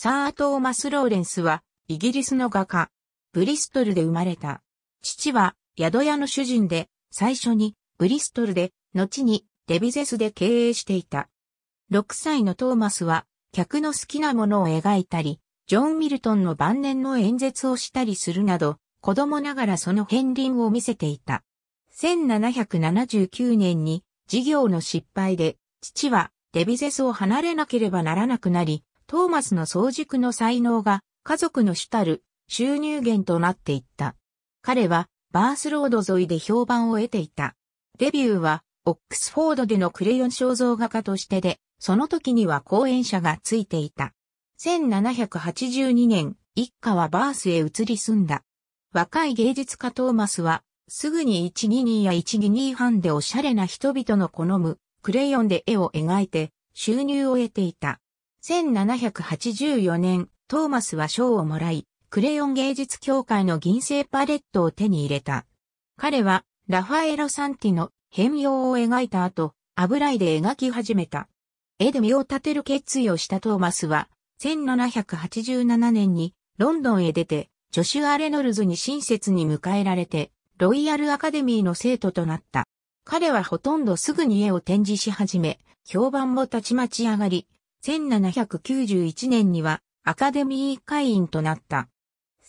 サー・トーマス・ローレンスは、イギリスの画家、ブリストルで生まれた。父は、宿屋の主人で、最初に、ブリストルで、後に、デビゼスで経営していた。6歳のトーマスは、客の好きなものを描いたり、ジョン・ミルトンの晩年の演説をしたりするなど、子供ながらその片鱗を見せていた。1779年に事業の失敗で、父はデビゼスを離れなければならなくなり、トーマスの早熟の才能が家族の主たる収入源となっていった。彼はバースロード沿いで評判を得ていた。デビューはオックスフォードでのクレヨン肖像画家としてで、その時には講演者がついていた。1782年、一家はバースへ移り住んだ。若い芸術家トーマスは、すぐに122や122班でおしゃれな人々の好むクレヨンで絵を描いて収入を得ていた。1784年、トーマスは賞をもらい、クレヨン芸術協会の銀製パレットを手に入れた。彼は、ラファエロ・サンティの変容を描いた後、油絵で描き始めた。絵で身を立てる決意をしたトーマスは、1787年にロンドンへ出て、ジョシュア・レノルズに親切に迎えられて、ロイヤル・アカデミーの生徒となった。彼はほとんどすぐに絵を展示し始め、評判もたちまち上がり、1791年にはアカデミー会員となった。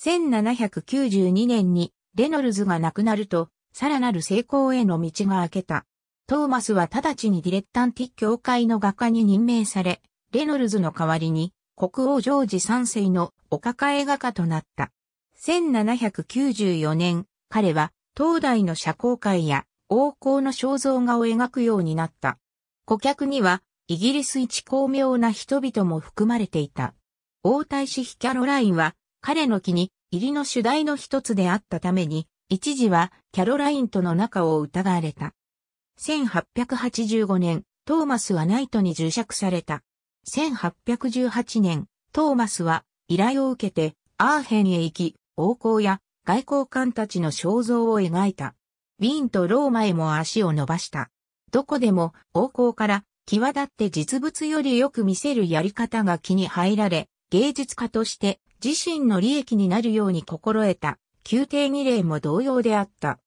1792年にレノルズが亡くなると、さらなる成功への道が開けた。トーマスは直ちにディレッタンティ協会の画家に任命され、レノルズの代わりに国王ジョージ3世のお抱え画家となった。1794年、彼は東大の社交界や王侯の肖像画を描くようになった。顧客にはイギリス一巧妙な人々も含まれていた。王太子妃キャロラインは、彼の気に入りの主題の一つであったために、一時はキャロラインとの仲を疑われた。1885年、トーマスはナイトに従釈された。1818年、トーマスは依頼を受けてアーヘンへ行き、王侯や外交官たちの肖像を描いた。ウィーンとローマへも足を伸ばした。どこでも王侯から際立って実物よりよく見せるやり方が気に入られ、芸術家として自身の利益になるように心得た、宮廷儀礼も同様であった。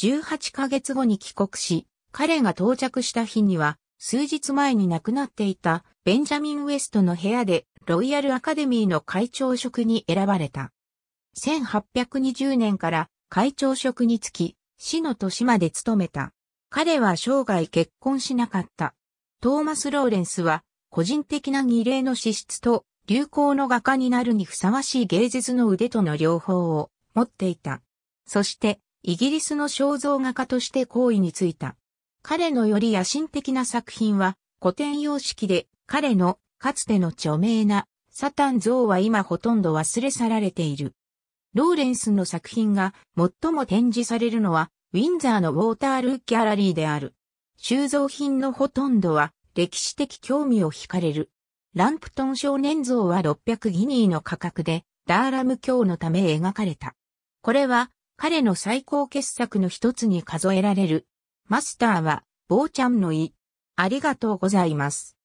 18ヶ月後に帰国し、彼が到着した日には、数日前に亡くなっていたベンジャミン・ウェストの部屋でロイヤル・アカデミーの会長職に選ばれた。1820年から会長職につき、死の年まで務めた。彼は生涯結婚しなかった。トーマス・ローレンスは、個人的な儀礼の資質と、流行の画家になるにふさわしい芸術の腕との両方を持っていた。そして、イギリスの肖像画家として行為についた。彼のより野心的な作品は、古典様式で、彼の、かつての著名な、サタン像は今ほとんど忘れ去られている。ローレンスの作品が最も展示されるのは、ウィンザーのウォータールーギャラリーである。収蔵品のほとんどは歴史的興味を惹かれる。ランプトン少年像は600ギニーの価格でダーラム教のため描かれた。これは彼の最高傑作の一つに数えられる。マスターは、ボーちゃんの意。ありがとうございます。